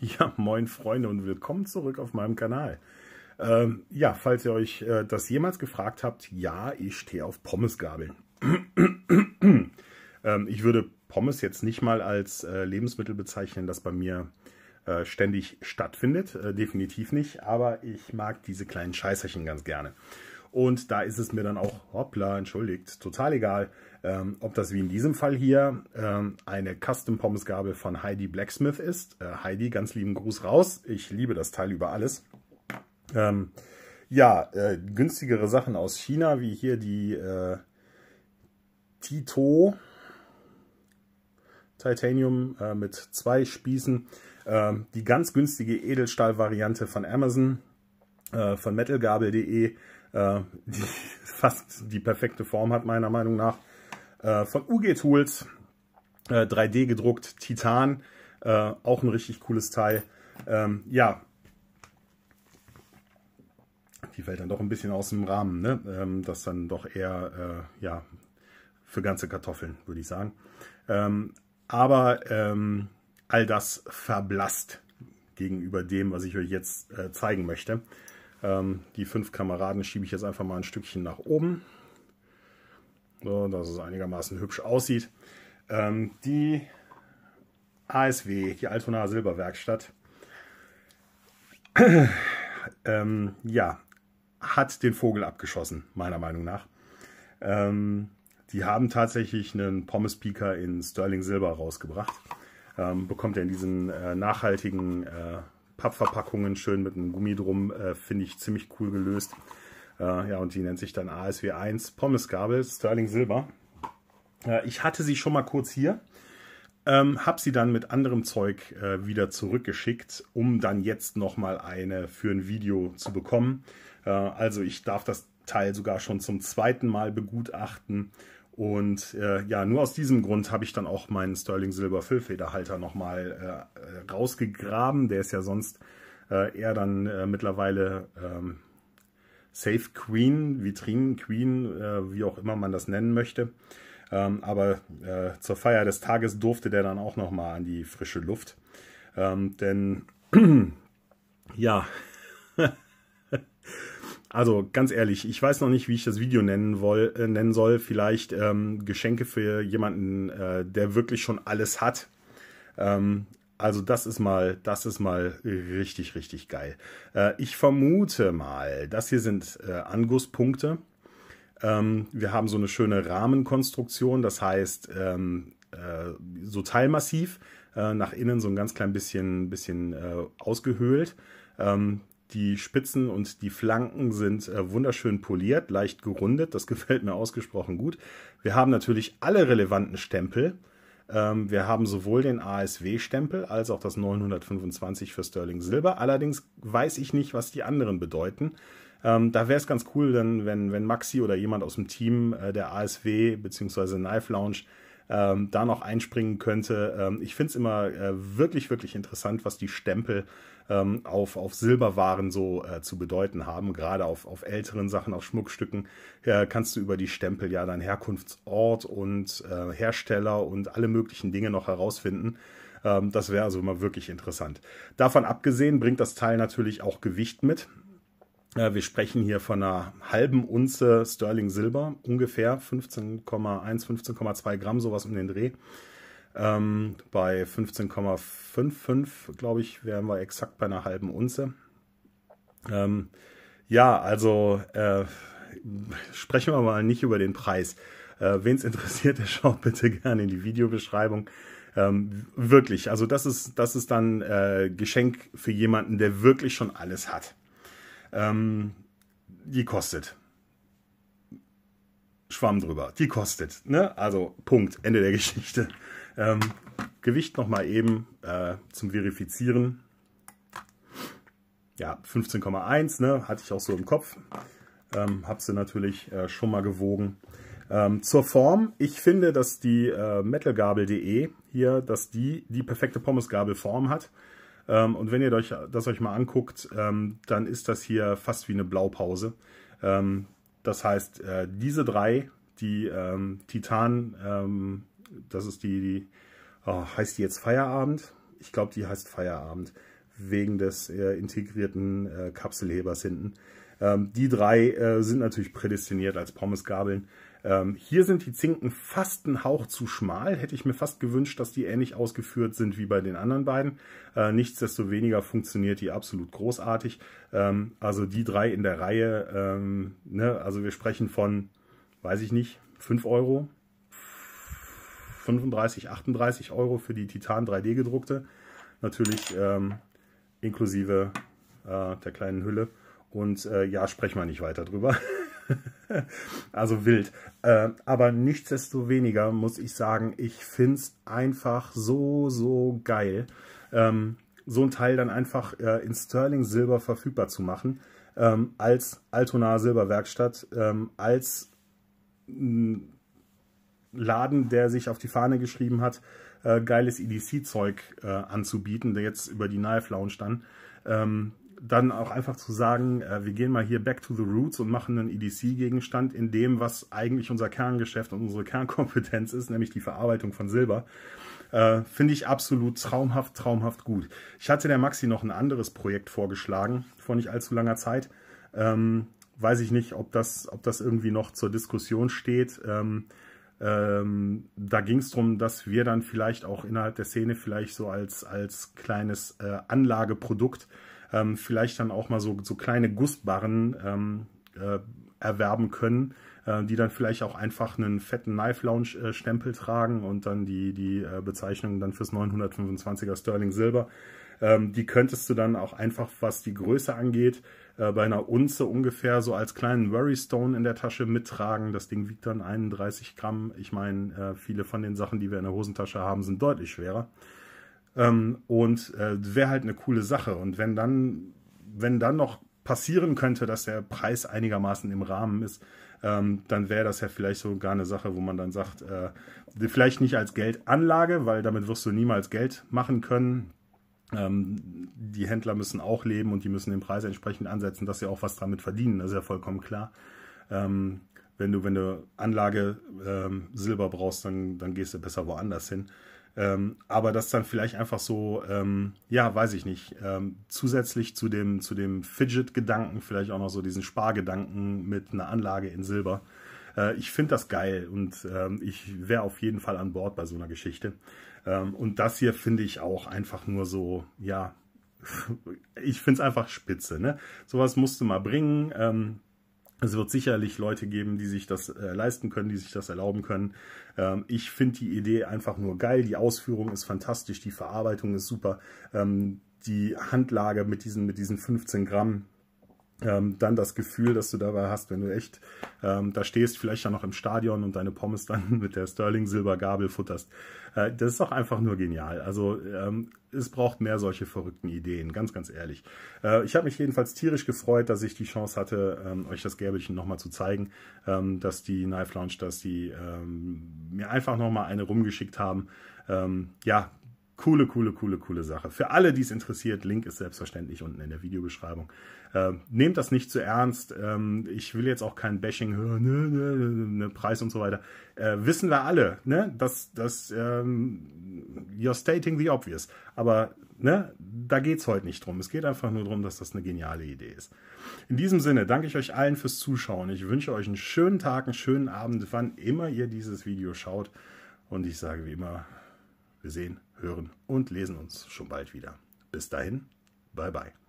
Ja, moin Freunde und willkommen zurück auf meinem Kanal. Ähm, ja, falls ihr euch äh, das jemals gefragt habt, ja, ich stehe auf Pommesgabeln. ähm, ich würde Pommes jetzt nicht mal als äh, Lebensmittel bezeichnen, das bei mir äh, ständig stattfindet. Äh, definitiv nicht, aber ich mag diese kleinen Scheißerchen ganz gerne. Und da ist es mir dann auch, hoppla, entschuldigt, total egal, ähm, ob das wie in diesem Fall hier ähm, eine Custom-Pommes-Gabel von Heidi Blacksmith ist. Äh, Heidi, ganz lieben Gruß raus. Ich liebe das Teil über alles. Ähm, ja, äh, günstigere Sachen aus China, wie hier die äh, Tito Titanium äh, mit zwei Spießen. Ähm, die ganz günstige Edelstahl-Variante von Amazon, äh, von metalgabel.de, äh, die fast die perfekte Form hat meiner Meinung nach. Äh, von UG Tools, 3D äh, gedruckt, Titan, äh, auch ein richtig cooles Teil. Ähm, ja, die fällt dann doch ein bisschen aus dem Rahmen, ne? Ähm, das dann doch eher, äh, ja, für ganze Kartoffeln, würde ich sagen. Ähm, aber ähm, all das verblasst gegenüber dem, was ich euch jetzt äh, zeigen möchte. Ähm, die fünf Kameraden schiebe ich jetzt einfach mal ein Stückchen nach oben so dass es einigermaßen hübsch aussieht. Ähm, die ASW, die Altona Silberwerkstatt, ähm, ja, hat den Vogel abgeschossen, meiner Meinung nach. Ähm, die haben tatsächlich einen Pommes-Peaker in Sterling Silber rausgebracht. Ähm, bekommt er in diesen äh, nachhaltigen äh, Pappverpackungen schön mit einem Gummi drum, äh, finde ich ziemlich cool gelöst. Äh, ja, und die nennt sich dann ASW1 Pommesgabel, Sterling Silber. Äh, ich hatte sie schon mal kurz hier. Ähm, habe sie dann mit anderem Zeug äh, wieder zurückgeschickt, um dann jetzt nochmal eine für ein Video zu bekommen. Äh, also ich darf das Teil sogar schon zum zweiten Mal begutachten. Und äh, ja, nur aus diesem Grund habe ich dann auch meinen Sterling Silber Füllfederhalter nochmal äh, äh, rausgegraben. Der ist ja sonst eher dann mittlerweile ähm, Safe Queen, Vitrinen Queen, äh, wie auch immer man das nennen möchte. Ähm, aber äh, zur Feier des Tages durfte der dann auch nochmal an die frische Luft. Ähm, denn, ja, also ganz ehrlich, ich weiß noch nicht, wie ich das Video nennen, woll, äh, nennen soll. Vielleicht ähm, Geschenke für jemanden, äh, der wirklich schon alles hat. Ähm, also das ist mal, das ist mal richtig, richtig geil. Äh, ich vermute mal, das hier sind äh, Angusspunkte. Ähm, wir haben so eine schöne Rahmenkonstruktion, das heißt ähm, äh, so teilmassiv, äh, nach innen so ein ganz klein bisschen, bisschen äh, ausgehöhlt. Ähm, die Spitzen und die Flanken sind äh, wunderschön poliert, leicht gerundet. Das gefällt mir ausgesprochen gut. Wir haben natürlich alle relevanten Stempel. Ähm, wir haben sowohl den ASW-Stempel als auch das 925 für Sterling Silber. Allerdings weiß ich nicht, was die anderen bedeuten. Ähm, da wäre es ganz cool, denn, wenn, wenn Maxi oder jemand aus dem Team äh, der ASW bzw. Knife Lounge ähm, da noch einspringen könnte. Ähm, ich finde es immer äh, wirklich, wirklich interessant, was die Stempel ähm, auf, auf Silberwaren so äh, zu bedeuten haben. Gerade auf, auf älteren Sachen, auf Schmuckstücken äh, kannst du über die Stempel ja deinen Herkunftsort und äh, Hersteller und alle möglichen Dinge noch herausfinden ähm, das wäre also immer wirklich interessant. Davon abgesehen bringt das Teil natürlich auch Gewicht mit. Äh, wir sprechen hier von einer halben Unze Sterling Silber, ungefähr 15,1, 15,2 Gramm, sowas um den Dreh. Ähm, bei 15,55, glaube ich, wären wir exakt bei einer halben Unze. Ähm, ja, also äh, sprechen wir mal nicht über den Preis. Äh, Wen es interessiert, der schaut bitte gerne in die Videobeschreibung. Ähm, wirklich, also das ist, das ist dann äh, Geschenk für jemanden, der wirklich schon alles hat. Ähm, die kostet. Schwamm drüber. Die kostet. Ne? Also Punkt. Ende der Geschichte. Ähm, Gewicht nochmal eben äh, zum Verifizieren. Ja, 15,1, ne? hatte ich auch so im Kopf. Ähm, habe sie natürlich äh, schon mal gewogen. Ähm, zur Form, ich finde, dass die äh, metalgabel.de hier, dass die die perfekte Pommesgabelform hat. Ähm, und wenn ihr euch das euch mal anguckt, ähm, dann ist das hier fast wie eine Blaupause. Ähm, das heißt, äh, diese drei, die Titan, das ist die, die oh, heißt die jetzt Feierabend? Ich glaube, die heißt Feierabend wegen des äh, integrierten äh, Kapselhebers hinten. die drei sind natürlich prädestiniert als Pommesgabeln. Ähm, hier sind die Zinken fast einen Hauch zu schmal. Hätte ich mir fast gewünscht, dass die ähnlich ausgeführt sind wie bei den anderen beiden. Äh, nichtsdestoweniger funktioniert die absolut großartig. Ähm, also die drei in der Reihe, ähm, ne? also wir sprechen von, weiß ich nicht, 5 Euro, 35, 38 Euro für die Titan 3D gedruckte. Natürlich ähm, inklusive äh, der kleinen Hülle. Und äh, ja, sprechen wir nicht weiter drüber. also wild. Äh, aber nichtsdestoweniger muss ich sagen, ich finde es einfach so, so geil, ähm, so ein Teil dann einfach äh, in Sterling Silber verfügbar zu machen, ähm, als Altona Silberwerkstatt, ähm, als hm, Laden, der sich auf die Fahne geschrieben hat, äh, geiles EDC-Zeug äh, anzubieten, der jetzt über die Knife Lounge dann. Ähm, dann auch einfach zu sagen, äh, wir gehen mal hier back to the roots und machen einen EDC-Gegenstand in dem, was eigentlich unser Kerngeschäft und unsere Kernkompetenz ist, nämlich die Verarbeitung von Silber. Äh, Finde ich absolut traumhaft, traumhaft gut. Ich hatte der Maxi noch ein anderes Projekt vorgeschlagen, vor nicht allzu langer Zeit. Ähm, weiß ich nicht, ob das, ob das irgendwie noch zur Diskussion steht. Ähm, ähm, da ging es darum, dass wir dann vielleicht auch innerhalb der Szene vielleicht so als, als kleines äh, Anlageprodukt ähm, vielleicht dann auch mal so, so kleine Gussbarren ähm, äh, erwerben können, äh, die dann vielleicht auch einfach einen fetten Knife Lounge äh, Stempel tragen und dann die, die äh, Bezeichnung dann fürs 925er Sterling Silber. Ähm, die könntest du dann auch einfach, was die Größe angeht, äh, bei einer Unze ungefähr so als kleinen Worrystone in der Tasche mittragen. Das Ding wiegt dann 31 Gramm. Ich meine, äh, viele von den Sachen, die wir in der Hosentasche haben, sind deutlich schwerer. Ähm, und äh, wäre halt eine coole Sache. Und wenn dann, wenn dann noch passieren könnte, dass der Preis einigermaßen im Rahmen ist, ähm, dann wäre das ja vielleicht sogar eine Sache, wo man dann sagt, äh, vielleicht nicht als Geldanlage, weil damit wirst du niemals Geld machen können. Ähm, die Händler müssen auch leben und die müssen den Preis entsprechend ansetzen, dass sie auch was damit verdienen. Das ist ja vollkommen klar. Ähm, wenn du, wenn du Anlage ähm, Silber brauchst, dann, dann gehst du besser woanders hin. Ähm, aber das dann vielleicht einfach so, ähm, ja, weiß ich nicht, ähm, zusätzlich zu dem, zu dem Fidget-Gedanken, vielleicht auch noch so diesen Spargedanken mit einer Anlage in Silber. Äh, ich finde das geil und ähm, ich wäre auf jeden Fall an Bord bei so einer Geschichte. Ähm, und das hier finde ich auch einfach nur so, ja, ich finde es einfach spitze. Ne? Sowas musste mal bringen ähm, es wird sicherlich Leute geben, die sich das äh, leisten können, die sich das erlauben können. Ähm, ich finde die Idee einfach nur geil. Die Ausführung ist fantastisch, die Verarbeitung ist super. Ähm, die Handlage mit diesen, mit diesen 15 Gramm ähm, dann das Gefühl, dass du dabei hast, wenn du echt ähm, da stehst, vielleicht ja noch im Stadion und deine Pommes dann mit der Sterling-Silbergabel futterst. Äh, das ist doch einfach nur genial. Also ähm, es braucht mehr solche verrückten Ideen, ganz, ganz ehrlich. Äh, ich habe mich jedenfalls tierisch gefreut, dass ich die Chance hatte, ähm, euch das Gäbelchen nochmal zu zeigen, ähm, dass die Knife Lounge, dass die ähm, mir einfach nochmal eine rumgeschickt haben. Ähm, ja, Coole, coole, coole, coole Sache. Für alle, die es interessiert, Link ist selbstverständlich unten in der Videobeschreibung. Ähm, nehmt das nicht zu ernst. Ähm, ich will jetzt auch kein Bashing, äh, ne, ne, ne, Preis und so weiter. Äh, wissen wir alle, ne? Das, das, ähm, you're stating the obvious. Aber Ne, da geht es heute nicht drum. Es geht einfach nur darum, dass das eine geniale Idee ist. In diesem Sinne danke ich euch allen fürs Zuschauen. Ich wünsche euch einen schönen Tag, einen schönen Abend, wann immer ihr dieses Video schaut. Und ich sage wie immer, wir sehen hören und lesen uns schon bald wieder. Bis dahin, bye bye.